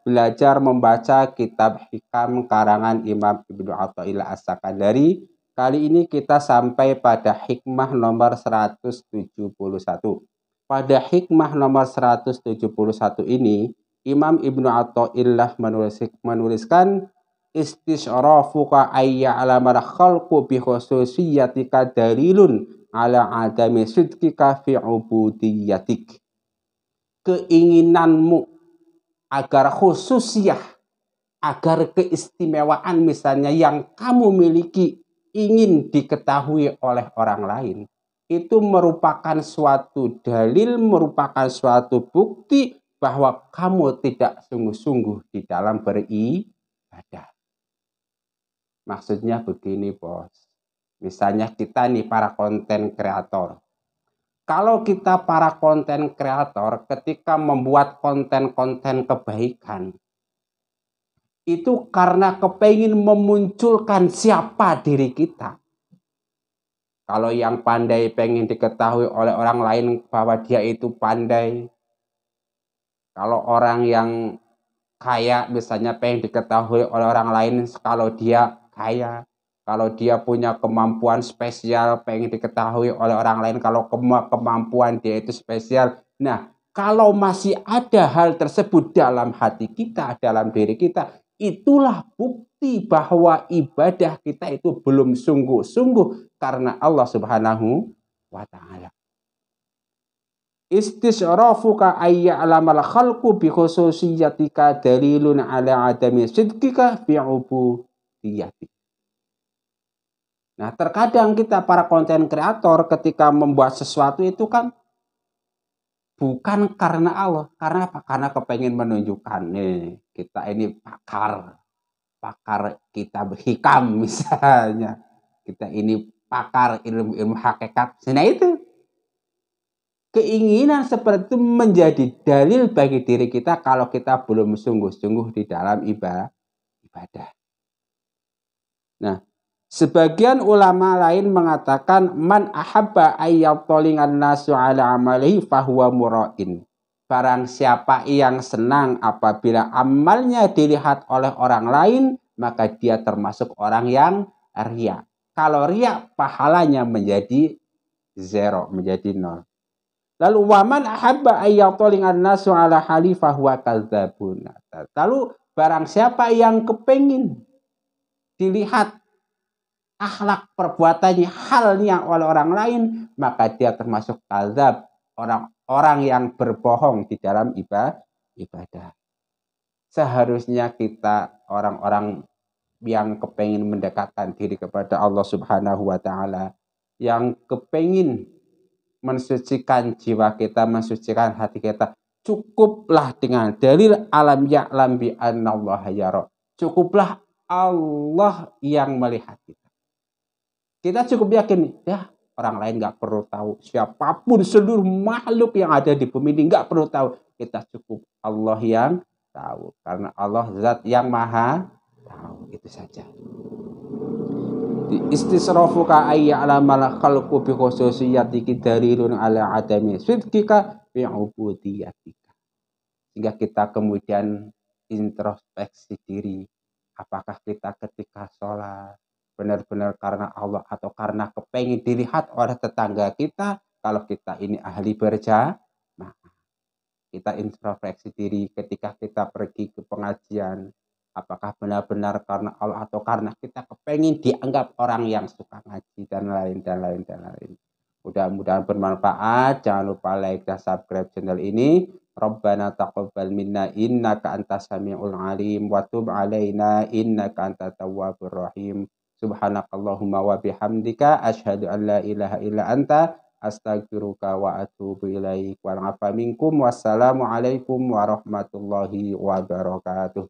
belajar membaca kitab hikam karangan Imam Ibnu Athaillah As-Sakandari. Kali ini kita sampai pada hikmah nomor 171. Pada hikmah nomor 171 ini, Imam Ibnu Athaillah menulis, menuliskan istisrafuka ayya alamar khalqu bi khususiyatika dalilun ala adami sidqika fi ubudiyyatik keinginanmu agar khususiah, agar keistimewaan misalnya yang kamu miliki ingin diketahui oleh orang lain. Itu merupakan suatu dalil, merupakan suatu bukti bahwa kamu tidak sungguh-sungguh di dalam beribadah. Maksudnya begini, Bos. Misalnya kita nih para konten kreator. Kalau kita para konten kreator ketika membuat konten-konten kebaikan, itu karena kepingin memunculkan siapa diri kita. Kalau yang pandai pengen diketahui oleh orang lain bahwa dia itu pandai. Kalau orang yang kaya misalnya pengen diketahui oleh orang lain kalau dia kaya kalau dia punya kemampuan spesial pengen diketahui oleh orang lain kalau kemampuan dia itu spesial nah kalau masih ada hal tersebut dalam hati kita dalam diri kita itulah bukti bahwa ibadah kita itu belum sungguh-sungguh karena Allah Subhanahu wa taala Istisrafuka alamal khalqu bi khususiyatika dalilun ala adami sidqika fi ubudiyatika Nah, terkadang kita para konten kreator ketika membuat sesuatu itu kan bukan karena Allah, karena apa? Karena kepengen menunjukkan nih kita ini pakar, pakar kita berhikam misalnya, kita ini pakar ilmu-ilmu hakikat. Nah itu keinginan seperti itu menjadi dalil bagi diri kita kalau kita belum sungguh-sungguh di dalam ibadah. Nah, Sebagian ulama lain mengatakan man ahabba ayyatolingan nasu ala amalihi fahuwa muro'in. Barang siapa yang senang apabila amalnya dilihat oleh orang lain, maka dia termasuk orang yang ria. Kalau ria, pahalanya menjadi zero, menjadi nol. Lalu waman ahabba ayyatolingan nasu ala hali fahuwa kazabun. Lalu barang siapa yang kepengin dilihat akhlak perbuatannya halnya oleh orang lain maka dia termasuk kalzab orang-orang yang berbohong di dalam ibadah seharusnya kita orang-orang yang kepengen mendekatkan diri kepada Allah Subhanahu wa taala yang kepengen mensucikan jiwa kita mensucikan hati kita cukuplah dengan dalil alam ya'lam an annallaha ya cukuplah Allah yang melihat kita cukup yakin ya orang lain nggak perlu tahu. Siapapun seluruh makhluk yang ada di bumi ini nggak perlu tahu. Kita cukup Allah yang tahu. Karena Allah zat yang maha tahu. Itu saja. Di istisrofu ka ayya ayya'lamala khalqu bi khususiyatiki dalilun ala adami sidqika bi ubudiyatika. Sehingga kita kemudian introspeksi diri. Apakah kita ketika sholat, benar-benar karena Allah atau karena kepengen dilihat oleh tetangga kita kalau kita ini ahli berja nah kita introspeksi diri ketika kita pergi ke pengajian apakah benar-benar karena Allah atau karena kita kepengen dianggap orang yang suka ngaji dan lain dan lain dan lain mudah-mudahan bermanfaat jangan lupa like dan subscribe channel ini Rabbana taqabbal minna innaka antas samiul alim wa tub alaina innaka antat tawwabur rahim Subhanakallahumma wa bihamdika asyhadu an la ilaha illa anta astagfiruka wa atubu ilaik wa afa minkum wassalamu alaikum warahmatullahi wabarakatuh.